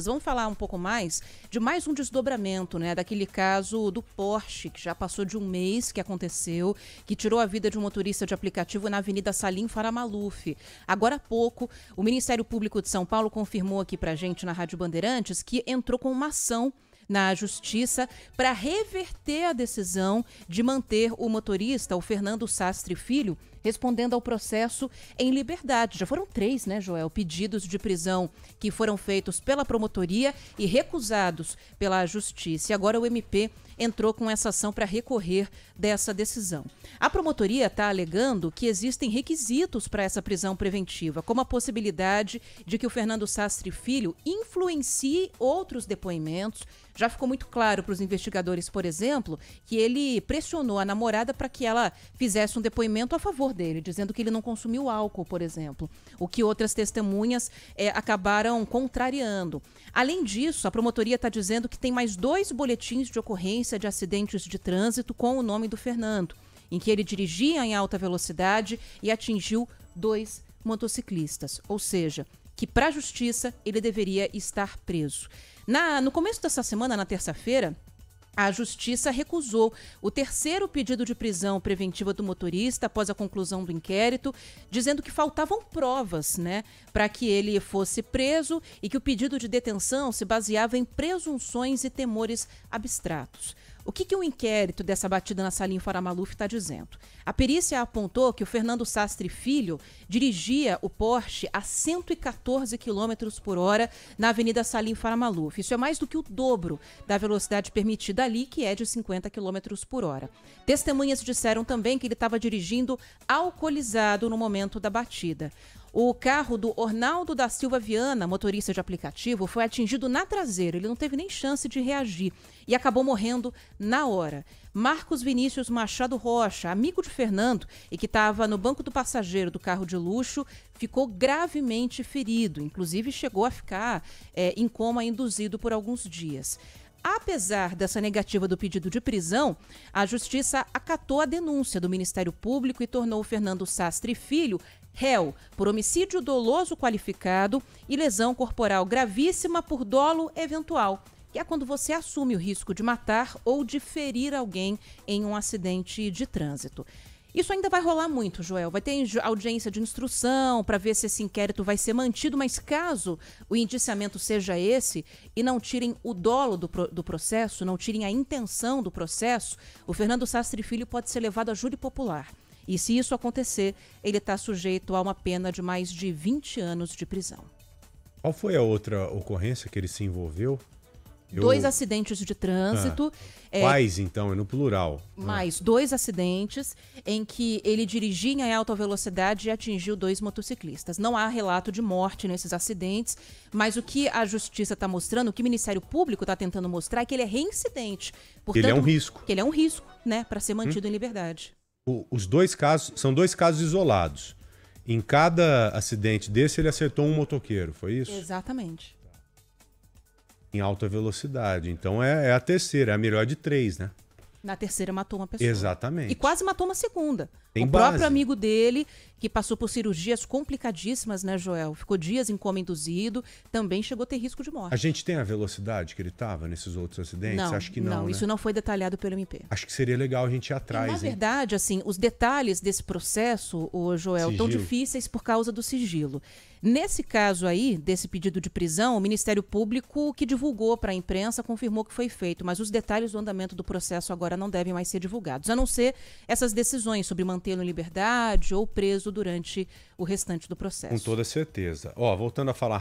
Vamos falar um pouco mais de mais um desdobramento, né? Daquele caso do Porsche, que já passou de um mês que aconteceu, que tirou a vida de um motorista de aplicativo na Avenida Salim Faramaluf. Agora há pouco, o Ministério Público de São Paulo confirmou aqui pra gente na Rádio Bandeirantes que entrou com uma ação na justiça para reverter a decisão de manter o motorista, o Fernando Sastre Filho, respondendo ao processo em liberdade. Já foram três, né, Joel, pedidos de prisão que foram feitos pela promotoria e recusados pela justiça. E agora o MP entrou com essa ação para recorrer dessa decisão. A promotoria está alegando que existem requisitos para essa prisão preventiva, como a possibilidade de que o Fernando Sastre Filho influencie outros depoimentos já ficou muito claro para os investigadores, por exemplo, que ele pressionou a namorada para que ela fizesse um depoimento a favor dele, dizendo que ele não consumiu álcool, por exemplo, o que outras testemunhas é, acabaram contrariando. Além disso, a promotoria está dizendo que tem mais dois boletins de ocorrência de acidentes de trânsito com o nome do Fernando, em que ele dirigia em alta velocidade e atingiu dois motociclistas, ou seja, que para a justiça ele deveria estar preso. Na, no começo dessa semana, na terça-feira, a justiça recusou o terceiro pedido de prisão preventiva do motorista após a conclusão do inquérito, dizendo que faltavam provas, né, para que ele fosse preso e que o pedido de detenção se baseava em presunções e temores abstratos. O que, que o inquérito dessa batida na Salim Fora Maluf está dizendo? A perícia apontou que o Fernando Sastre Filho dirigia o Porsche a 114 km por hora na Avenida Salim Fora Maluf. Isso é mais do que o dobro da velocidade permitida ali, que é de 50 km por hora. Testemunhas disseram também que ele estava dirigindo alcoolizado no momento da batida. O carro do Ornaldo da Silva Viana, motorista de aplicativo, foi atingido na traseira. Ele não teve nem chance de reagir e acabou morrendo na hora. Marcos Vinícius Machado Rocha, amigo de Fernando e que estava no banco do passageiro do carro de luxo, ficou gravemente ferido. Inclusive, chegou a ficar é, em coma induzido por alguns dias. Apesar dessa negativa do pedido de prisão, a justiça acatou a denúncia do Ministério Público e tornou Fernando Sastre Filho réu por homicídio doloso qualificado e lesão corporal gravíssima por dolo eventual, que é quando você assume o risco de matar ou de ferir alguém em um acidente de trânsito. Isso ainda vai rolar muito, Joel. Vai ter audiência de instrução para ver se esse inquérito vai ser mantido, mas caso o indiciamento seja esse e não tirem o dolo do, do processo, não tirem a intenção do processo, o Fernando Sastre Filho pode ser levado a júri popular. E se isso acontecer, ele está sujeito a uma pena de mais de 20 anos de prisão. Qual foi a outra ocorrência que ele se envolveu? Dois acidentes de trânsito. Ah, é, quais, então? É no plural. Ah. Mais ah. dois acidentes em que ele dirigia em alta velocidade e atingiu dois motociclistas. Não há relato de morte nesses acidentes, mas o que a justiça está mostrando, o que o Ministério Público está tentando mostrar é que ele é reincidente. Portanto, ele é um risco. Que ele é um risco, né, para ser hum? mantido hum? em liberdade. O, os dois casos são dois casos isolados. Em cada acidente desse, ele acertou um motoqueiro, foi isso? Exatamente em alta velocidade. Então é, é a terceira, é a melhor de três, né? Na terceira matou uma pessoa. Exatamente. E quase matou uma segunda. Tem o base. próprio amigo dele, que passou por cirurgias complicadíssimas, né, Joel? Ficou dias em coma induzido, também chegou a ter risco de morte. A gente tem a velocidade que ele estava nesses outros acidentes? Não, Acho que não. Não, né? isso não foi detalhado pelo MP. Acho que seria legal a gente ir atrás. E, na verdade, hein? assim, os detalhes desse processo, o Joel, sigilo. tão difíceis por causa do sigilo. Nesse caso aí, desse pedido de prisão, o Ministério Público que divulgou para a imprensa confirmou que foi feito, mas os detalhes do andamento do processo agora não devem mais ser divulgados, a não ser essas decisões sobre mantê-lo em liberdade ou preso durante o restante do processo. Com toda certeza. Ó, voltando a falar